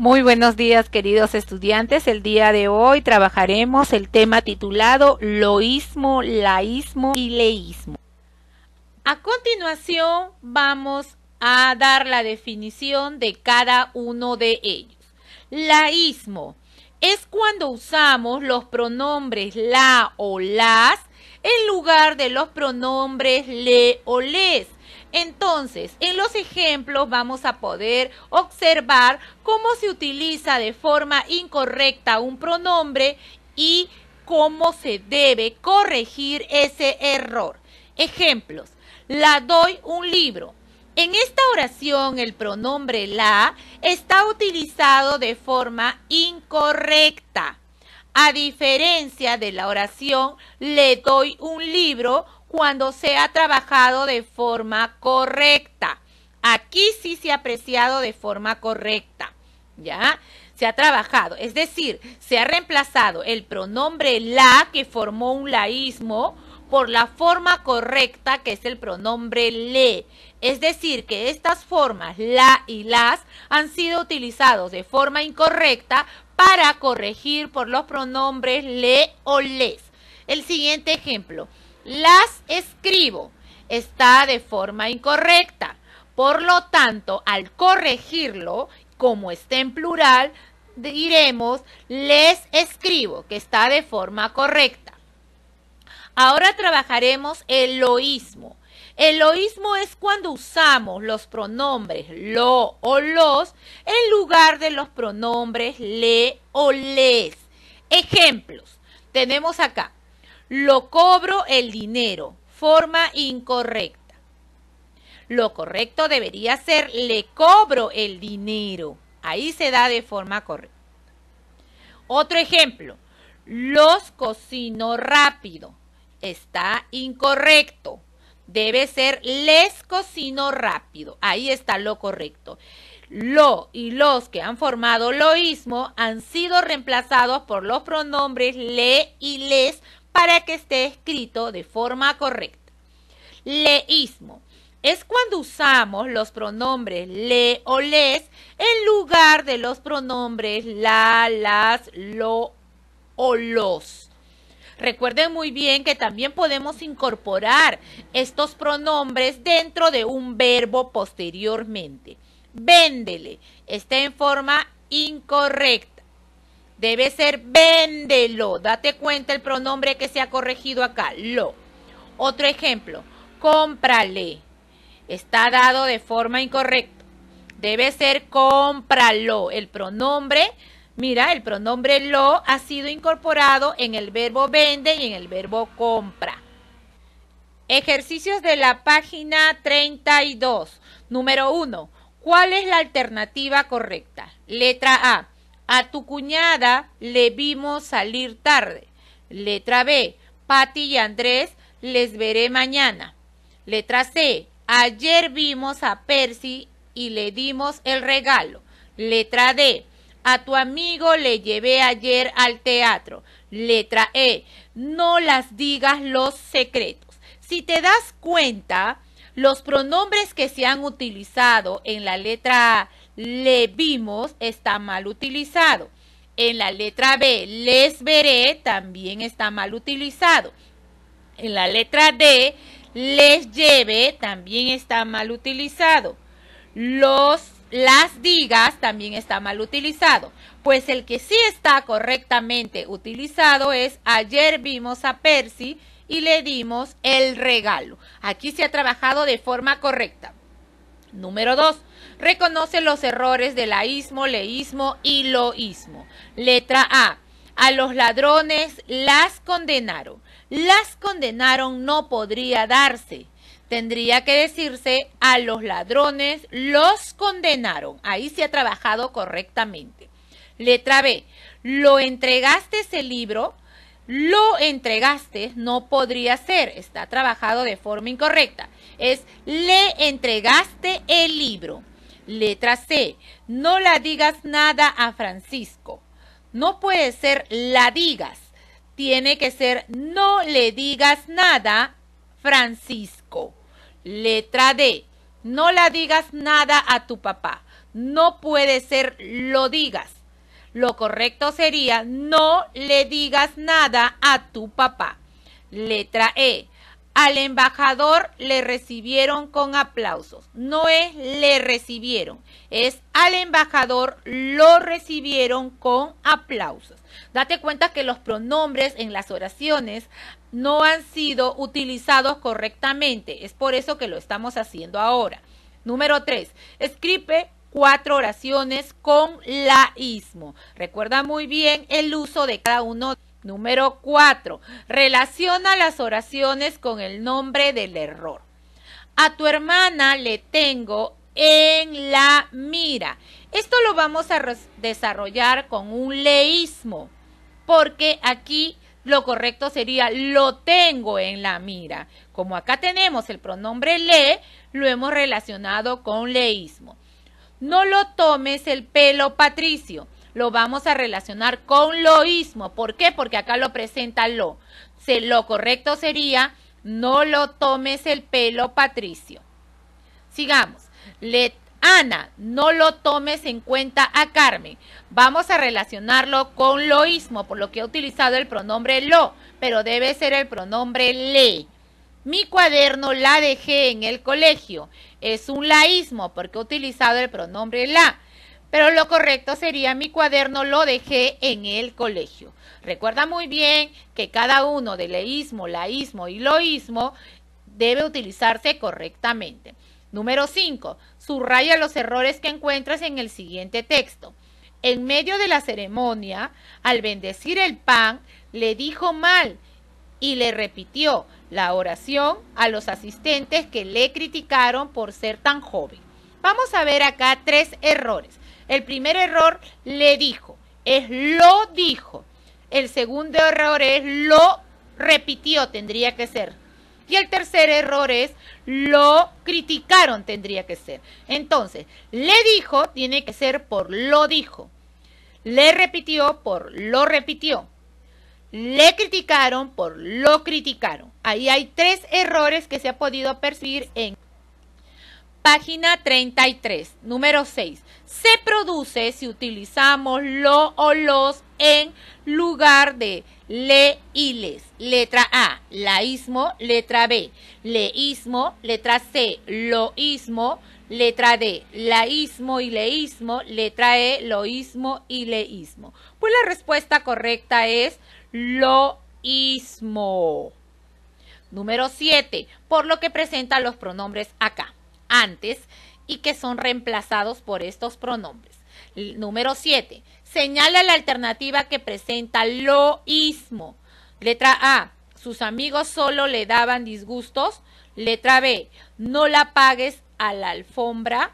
Muy buenos días, queridos estudiantes. El día de hoy trabajaremos el tema titulado Loísmo, Laísmo y Leísmo. A continuación, vamos a dar la definición de cada uno de ellos. Laísmo es cuando usamos los pronombres la o las en lugar de los pronombres le o les entonces, en los ejemplos vamos a poder observar cómo se utiliza de forma incorrecta un pronombre y cómo se debe corregir ese error. Ejemplos. La doy un libro. En esta oración el pronombre la está utilizado de forma incorrecta. A diferencia de la oración le doy un libro, cuando se ha trabajado de forma correcta. Aquí sí se ha apreciado de forma correcta, ¿ya? Se ha trabajado, es decir, se ha reemplazado el pronombre la que formó un laísmo por la forma correcta que es el pronombre le. Es decir, que estas formas, la y las, han sido utilizados de forma incorrecta para corregir por los pronombres le o les. El siguiente ejemplo las escribo, está de forma incorrecta. Por lo tanto, al corregirlo, como está en plural, diremos les escribo, que está de forma correcta. Ahora trabajaremos el loísmo. El loísmo es cuando usamos los pronombres lo o los en lugar de los pronombres le o les. Ejemplos. Tenemos acá, lo cobro el dinero. Forma incorrecta. Lo correcto debería ser le cobro el dinero. Ahí se da de forma correcta. Otro ejemplo. Los cocino rápido. Está incorrecto. Debe ser les cocino rápido. Ahí está lo correcto. Lo y los que han formado loísmo han sido reemplazados por los pronombres le y les para que esté escrito de forma correcta. Leísmo es cuando usamos los pronombres le o les en lugar de los pronombres la, las, lo o los. Recuerden muy bien que también podemos incorporar estos pronombres dentro de un verbo posteriormente. Véndele está en forma incorrecta. Debe ser véndelo. Date cuenta el pronombre que se ha corregido acá. Lo. Otro ejemplo. Cómprale. Está dado de forma incorrecta. Debe ser cómpralo. El pronombre, mira, el pronombre lo ha sido incorporado en el verbo vende y en el verbo compra. Ejercicios de la página 32. Número 1. ¿Cuál es la alternativa correcta? Letra A. A tu cuñada le vimos salir tarde. Letra B. Patti y Andrés les veré mañana. Letra C. Ayer vimos a Percy y le dimos el regalo. Letra D. A tu amigo le llevé ayer al teatro. Letra E. No las digas los secretos. Si te das cuenta, los pronombres que se han utilizado en la letra A le vimos está mal utilizado. En la letra B, les veré también está mal utilizado. En la letra D, les lleve también está mal utilizado. Los las digas también está mal utilizado, pues el que sí está correctamente utilizado es ayer vimos a Percy y le dimos el regalo. Aquí se ha trabajado de forma correcta. Número 2 reconoce los errores de laísmo, leísmo y loísmo. Letra A. A los ladrones las condenaron. Las condenaron no podría darse. Tendría que decirse a los ladrones los condenaron. Ahí se ha trabajado correctamente. Letra B. Lo entregaste ese libro. Lo entregaste no podría ser. Está trabajado de forma incorrecta. Es le entregaste el libro. Letra C. No la digas nada a Francisco. No puede ser la digas. Tiene que ser no le digas nada, Francisco. Letra D. No la digas nada a tu papá. No puede ser lo digas. Lo correcto sería no le digas nada a tu papá. Letra E. Al embajador le recibieron con aplausos. No es le recibieron, es al embajador lo recibieron con aplausos. Date cuenta que los pronombres en las oraciones no han sido utilizados correctamente. Es por eso que lo estamos haciendo ahora. Número 3. Escribe cuatro oraciones con laísmo. Recuerda muy bien el uso de cada uno de Número 4. Relaciona las oraciones con el nombre del error. A tu hermana le tengo en la mira. Esto lo vamos a desarrollar con un leísmo, porque aquí lo correcto sería lo tengo en la mira. Como acá tenemos el pronombre le, lo hemos relacionado con leísmo. No lo tomes el pelo, Patricio lo vamos a relacionar con loísmo. ¿Por qué? Porque acá lo presenta lo. lo correcto sería, no lo tomes el pelo, Patricio. Sigamos. Ana, no lo tomes en cuenta a Carmen. Vamos a relacionarlo con loísmo, por lo que he utilizado el pronombre lo, pero debe ser el pronombre le. Mi cuaderno la dejé en el colegio. Es un laísmo porque he utilizado el pronombre la pero lo correcto sería mi cuaderno lo dejé en el colegio. Recuerda muy bien que cada uno de leísmo, laísmo y loísmo debe utilizarse correctamente. Número 5. Subraya los errores que encuentras en el siguiente texto. En medio de la ceremonia, al bendecir el pan, le dijo mal y le repitió la oración a los asistentes que le criticaron por ser tan joven. Vamos a ver acá tres errores. El primer error le dijo, es lo dijo. El segundo error es lo repitió, tendría que ser. Y el tercer error es lo criticaron, tendría que ser. Entonces, le dijo, tiene que ser por lo dijo. Le repitió por lo repitió. Le criticaron por lo criticaron. Ahí hay tres errores que se ha podido percibir en Página 33, número 6. Se produce si utilizamos lo o los en lugar de le y les. Letra A, laísmo. Letra B, leísmo. Letra C, loísmo. Letra D, laísmo y leísmo. Letra E, loísmo y leísmo. Pues la respuesta correcta es loísmo. Número 7, por lo que presenta los pronombres acá antes y que son reemplazados por estos pronombres. Número 7. Señala la alternativa que presenta loísmo. Letra A. Sus amigos solo le daban disgustos. Letra B. No la pagues a la alfombra.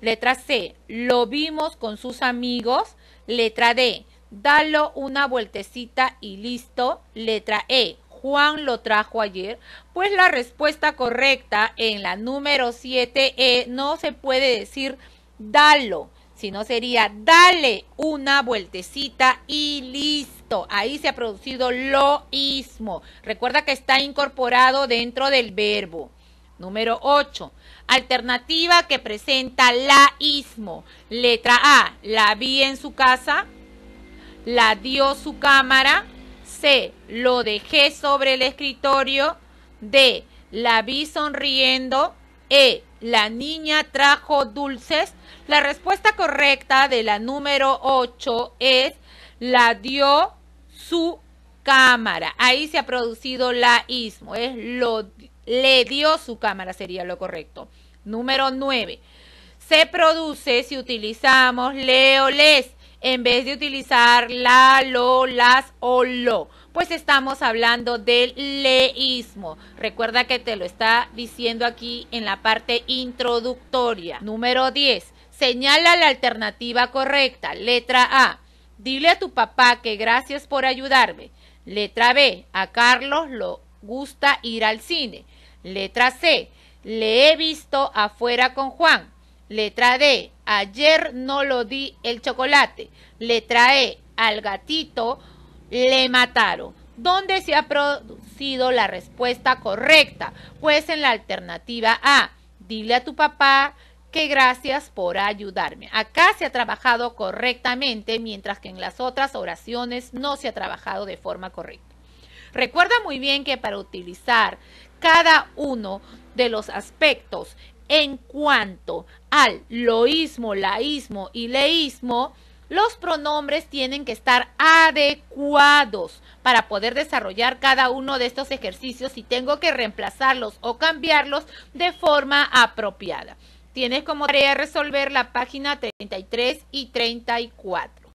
Letra C. Lo vimos con sus amigos. Letra D. Dalo una vueltecita y listo. Letra E. Juan lo trajo ayer? Pues la respuesta correcta en la número 7E eh, no se puede decir dalo, sino sería dale una vueltecita y listo. Ahí se ha producido loísmo. Recuerda que está incorporado dentro del verbo. Número 8. Alternativa que presenta la ismo. Letra A. La vi en su casa. La dio su cámara. C. Lo dejé sobre el escritorio. D. La vi sonriendo. E. La niña trajo dulces. La respuesta correcta de la número 8 es la dio su cámara. Ahí se ha producido la ismo. Es lo, le dio su cámara, sería lo correcto. Número 9. Se produce si utilizamos le o les en vez de utilizar la, lo, las o lo. Pues estamos hablando del leísmo. Recuerda que te lo está diciendo aquí en la parte introductoria. Número 10. Señala la alternativa correcta. Letra A. Dile a tu papá que gracias por ayudarme. Letra B. A Carlos lo gusta ir al cine. Letra C. Le he visto afuera con Juan. Letra D. Ayer no lo di el chocolate. Le trae al gatito, le mataron. ¿Dónde se ha producido la respuesta correcta? Pues en la alternativa A, dile a tu papá que gracias por ayudarme. Acá se ha trabajado correctamente, mientras que en las otras oraciones no se ha trabajado de forma correcta. Recuerda muy bien que para utilizar cada uno de los aspectos en cuanto al loísmo, laísmo y leísmo, los pronombres tienen que estar adecuados para poder desarrollar cada uno de estos ejercicios y tengo que reemplazarlos o cambiarlos de forma apropiada. Tienes como tarea resolver la página 33 y 34.